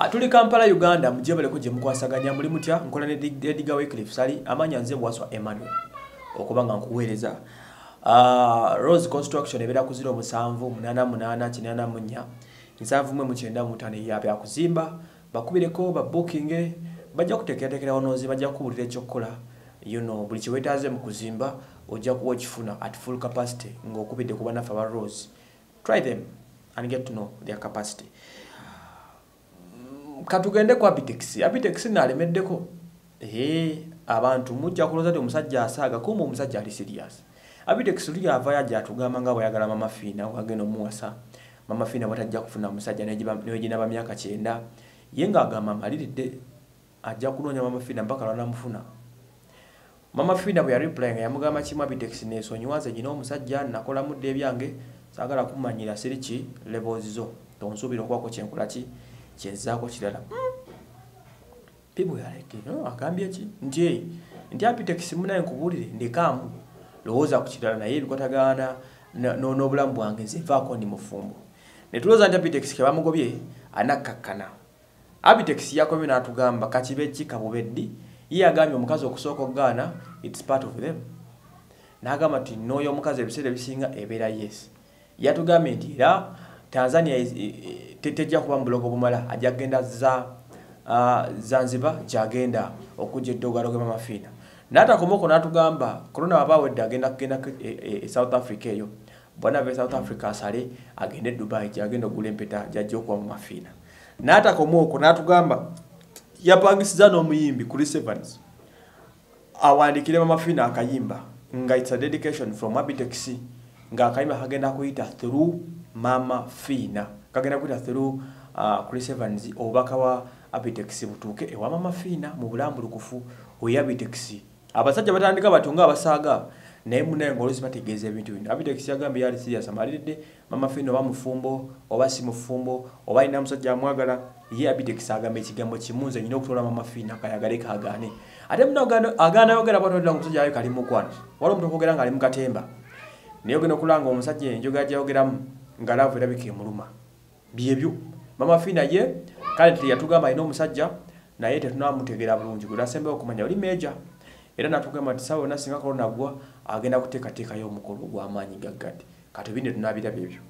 Atuli Kampala Uganda mujje baleko gye mukwasaganya muli mutya nkola ne Edgar Wycliffe sali amanya nze bwaswa Emmanuel okubanga nkuweereza uh, Rose Construction ebeera ku ziro musanvu munaana munaana kinaana munya nsanvu mwe mukyenda mutaano eyaabe akuzimba bakubireko babookinge bajja kuteekerateekera wanoozi bajja kuwulira ekyokkola you know buli kiweetaaze mu kuzimba ojja kuwa kifuna at full capacity ng'okubidde ku banafe aba Rose try them and get to know their capacity katugende kwa Abitex. Abitex nalemeddeko. Ehe abantu mujja kuloza de musajja asaga kumu musajja ali serious. Abitex luli avaya ja tugama nga bayagala mama fina wageno muwasa. Mama fina batajja kufuna musajja naye jina ba miaka 9. Yenga agama malidde ajja kunonya mama fina mpaka lana mfuna. Mama fina bwe reply nga yamugama chimwa Abitex nesonywaze jino musajja nakola mudde byange sagala kumanyira siriki levels zo. Tonsubira kwako chenkula ki? kyenzaako kirala pibu hmm, yaleke agambye ki nti nti apitekisimu naye nkubuulire ndekaamu lowooza ku kirala naye ebikwatagaana n'obulamu bwange nze nvaako ndi mufumbo ne tulowooza nti apitekisi ke bamugobye anakkakkana apitekisi yakomye n'atugamba kakibe ki kabube ddi ye agambye omukazi okusooka okugaana its part of them n'agamba nti nooyo omukazi ebiseera ebisinga ebeera yes yatugambye nti era Tanzania tetejja kuba mu bulogo bumala ajagenda za uh, Zanzibar jagenda okuje dogalo kema mafina nata komoko natugamba corona wabawe dagenda kugenda e, e, e, South Africa yo bwana ve South Africa sare agende e Dubai jagenda gulempeta jajjo kwa mafina nata komoko natugamba yapangisiza no muyimbi kuri Sevens awandikire mafina akayimba nga it's a dedication from Abitexi nga akayimba hagenda kuita through Mama Fina. Kagenda kuita through uh, Chris Evans obaka wa Abitex butuke ewa Mama Fina mu bulambu lukufu oya Abitex. Abasajja batandika batunga abasaga naye mune ngolozi bategeeza ebintu bino. Abitex yagambye yali serious amalidde Mama Fina oba mufumbo oba si mufumbo oba ina musajja amwagala ye Abitex agambye ekigambo kimunze nyina okutola Mama Fina kayagale kaagaane. Ate muno agaana ayogera bwatu wadda omusajja ayo kali mukwano. Waliwo omuntu okwogera ng'ali mu katemba. Naye ogenda okulanga omusajja enjoga gyayogeramu nga laavu erabika emuluma byebyo mama fi naye kale teyatugamba alina omusajja naye tetunamutegeera bulungi gwenasembewo okumanya oli meja era natugamba nti saawa wenasinga kolonagwa agenda kuteekateekayo omukolo gw'amaanyi gaggadde katubinde tunabirabyebyo